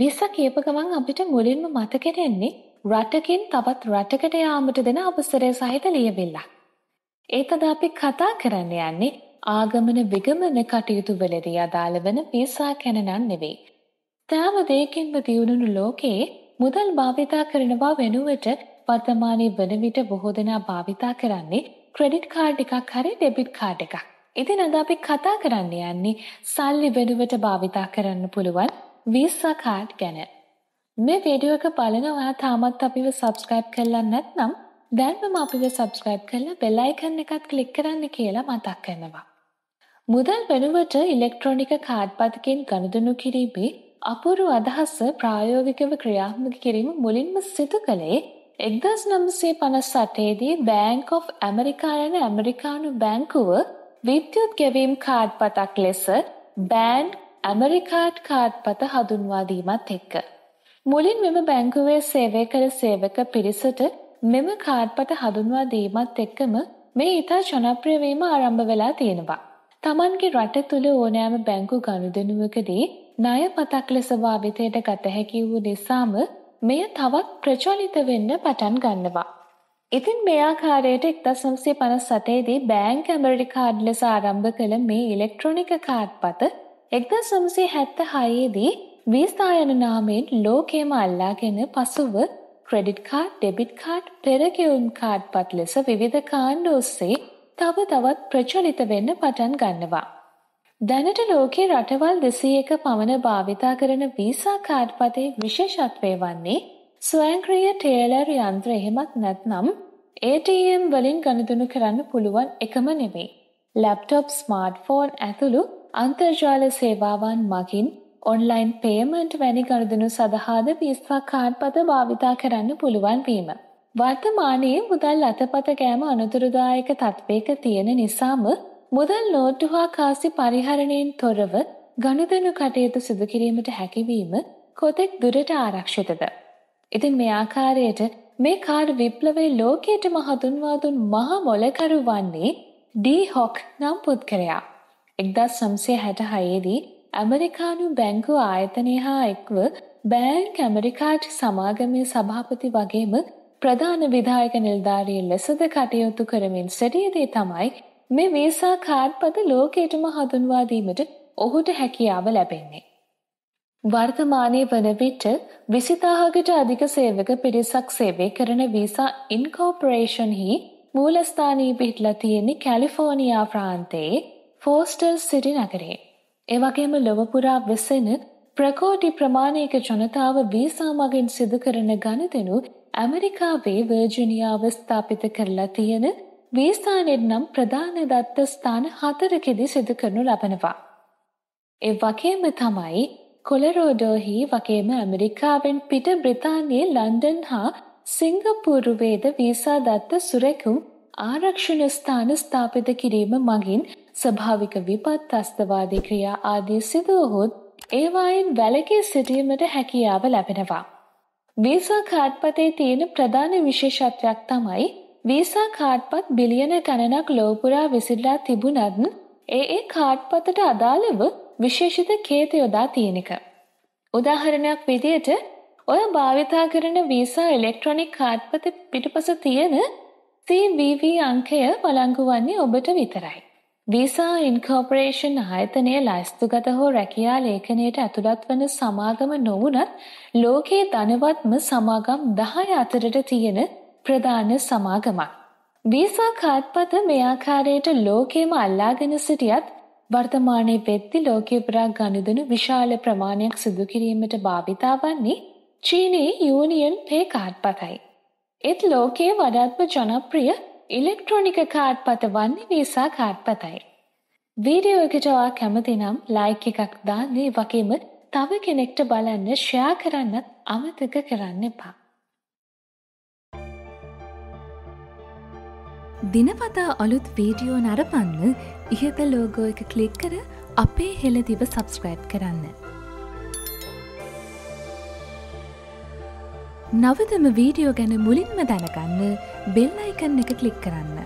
20 කියප ගමන් අපිට මුලින්ම මතකෙට එන්නේ රටකින් තවත් රටකට යාමට දෙන අවසරය සහිත ලියවිල්ලක්. ඒකද අපි කතා කරන්න යන්නේ ආගමන විගමන කටයුතු වලදී අදාළ වන වීසා කැණණන් නෙවෙයි. තාම දෙයකින්ම දියුණුණු ලෝකයේ මුදල් භාවිතා කරනවා වෙනුවට වර්තමානයේ වන විට බොහෝ දෙනා භාවිතා කරන්නේ ක්‍රෙඩිට් කාඩ් එකක් හරි ඩෙබිට් කාඩ් එකක්. ඉතින් අද අපි කතා කරන්න යන්නේ සල්ලි වෙනුවට භාවිතා කරන්න පුළුවන් වීසා කාඩ් ගැන. මේ වීඩියෝ එක බලනවා තාමත් අපිව සබ්ස්ක්‍රයිබ් කරලා නැත්නම් දැන්ම අපිව සබ්ස්ක්‍රයිබ් කරලා බෙල් අයිකන් එකත් ක්ලික් කරන්න කියලා මතක් කරනවා. මුදල් වෙනුවට ඉලෙක්ට්‍රොනික කාඩ් පතකින් ගනුදෙනු කිරීමේ අපූරු අදහස ප්‍රායෝගිකව ක්‍රියාත්මක කිරීම මුලින්ම සිදු කළේ එක්දස් නම්සේ පනස් සටේදී බෑංක් of ඇමරිකායන ඇමරිකානු බැංකුව විද්‍යුත් ගෙවීම් කාඩ් පතක් ලෙස බෑන්් ඇමරිකාට් කාඩ්පත හඳුන්වා දීමත් එක්ක. මුලින් මෙම බැංකුවේ සේවය කළ සේවක පිරිසට මෙම කාඩ්පත හඳුන්වා දීමත් එක්කම මේ ඉතා ජනප්‍රිය වීම ආරම්භ වෙලා තියෙනවා. Tamanගේ රට තුල ඕනෑම බැංකු ගනුදෙනුවකදී ණය පතක් ලෙස භාවිතයට ගත හැකි වූ නිසාම මෙය තවත් ප්‍රචලිත වෙන්න පටන් ගන්නවා. ඉතින් මේ ආකාරයට 1957 දී බෑන්ක් ඇමරිකාඩ් ලෙස ආරම්භ කළ මේ ඉලෙක්ට්‍රොනික කාඩ්පත 1976 හැත්තහයේ දී වීස්ථායන නාමයෙන් ලෝකයම අල්ලාගෙන පසුව ක්‍රෙඩිට් කාඩ් ඩෙබිට් කාඩ් පෙරගෙවුම් කාඩ් පත් ලෙස විවිධ කාණ්ඩ ඔස්සේ තව තවත් ප්‍රචලිත වෙන්න පටන් ගන්නවා. දැනට ලෝකේ රටවල් දෙසයක පමණ භාවිතා කරන වීසා කාඩ් පතේ විශේෂත්වය වන්නේ ස්වයංක්‍රීය ටේලර් යන්ත්‍ර එහෙමත් නැත්නම් ATM වලින් ගණදුනු කරන්න පුළුවන් එකම නෙවෙයි. ලැප්ටොප් ස්මාර්ට්ෆෝන් ඇතුළු අන්තර්ජාල සේවාවන් මගින් ඔන්ලයින් පේමන්ට් වැනි ගනුදනු සඳහාද විස්වා කාඩ්පත භාවිතා කරන්න පුළුවන් වීම. වර්තමානයේ මුදල් අතපත ගෑම අනතුරුදායක තත්වයක තියෙන නිසාම මුදල් නෝට්ටු හා කාසි පරිහරණයෙන් තොරව ගනුදනු කටයුතු සිදුකිරීමට හැකිවීම කොතෙක් දුරට ආරක්ෂිතද. ඉතින් මේ ආකාරයට මේ කාර් විප්ලවේ ලෝකයට මහතුන්වාදුන් මහා මොලකරු වන්නේ ඩී හොක් නම් පුද්ගලයා. 1966 දී ඇමරිකානු බැංකු ආයතනය හා එක්ව බෑන්ක් ඇමරිකාට් සමාගමේ සභාපති වගේම ප්‍රධාන විධායක නිලධාරීන් ලෙසද කටයුතු කරමින් සිටියදී තමයි මේ වීසා කාඩ්පත ලෝකයටම හඳුන්වා දීමට ඔහුට හැකියාව ලැබෙන්නේ. වර්තමානයේ වන විට 20000කට අධික සේවක පිරිසක් සේවය කරන වීසා ඉන්කෝපරේෂන් හි මූලස්ථානයේ පිහිටලා තියෙන කැලිෆෝනියා ප්‍රාන්තයේ ෆෝස්ටර් සිටි නගරේ. ඒ වගේම ලොව පුරා වෙසෙන ප්‍රකෝටි ප්‍රමාණයක ජනතාව වීසා මගින් සිදු කරන ගණදෙනු ඇමරිකාවේ වර්ජිනියාව ස්ථාපිත කරලා තියෙන වීසානෙන් නම් ප්‍රධාන දත්ත ස්ථාන හතරකෙදි සිදු කරනු ලබනවා. ඒ වගේම තමයි කොලරෝඩෝහි වගේම ඇමරිකාවෙන් පිට බ්‍රිතාන්‍යයේ ලන්ඩන් හා සිංගපූරුවේද වීසා දත්ත සුරැකුම් ආරක්ෂණ ස්ථාන ස්ථාපිත කිරීම මගින් ස්වභාවික විපත් අස්තවාදී ක්‍රියා ආදී සිදුවහොත් ඒවායින් වැලකී සිටීමට හැකියාව ලැබෙනවා. වීසා කාඩ්පතේ තියෙන ප්‍රධාන විශේෂත්වයක් තමයි වීසා කාඩ්පත් බිලියන ගණනක් ලෝපුරා විසිරලා තිබුණත් ඒ ඒ කාඩ්පතට අදාළව විශේෂිත කේත යොදා තියෙන එක. උදාහරණයක් විදියට ඔය භාවිතා කරන වීසා ඉලෙක්ට්‍රොනික කාඩ්පත පිටපස තියෙන CVV අංකය වළංගු වන්නේ ඔබට විතරයි. වීසා ඉන්කෝපරේෂන් ආයතනය ලැස්තුගත හෝ රැකියා ලේඛනයට ඇතුළත් වන සමාගම නොවුනත් ලෝකයේ ධනවත්ම සමාගම් 10 අතරට තියෙන ප්‍රධාන සමාගමක්. වීසා කාඩ්පත මේ ආකාරයට ලෝකෙම අල්ලාගෙන සිටියත් වර්තමානයේ වෙද්දී ලෝකේ පුරා ගනුදෙනු විශාල ප්‍රමාණයක් සිදු කිරීමට භාවිතා වන්නේ චීනයේ යූනියන් පේ කාඩ්පතයි. ඒත් ලෝකයේ වඩාත්ම ජනප්‍රිය ඉලෙක්ට්‍රොනික කාඩ්පත වන්නේ වීසා කාඩ්පතයි. වීඩියෝ එකට ඔයා කැමතිනම් ලයික් එකක් දාන්නේ වගේම තව කෙනෙක්ට බලන්න ෂෙයා කරන්නත් අමතක කරන්න එපා. දිනපතා අලුත් වීඩියෝ නරපන්න ඉහත ලෝගෝ එක කලික් කර අපේ හෙළදිව සබස්ක්‍රයිබ් කරන්න. නවතම වීඩියෝ ගැන මුලින්ම දැනගන්න බෙල්ලයිකන්න එක කලික් කරන්න.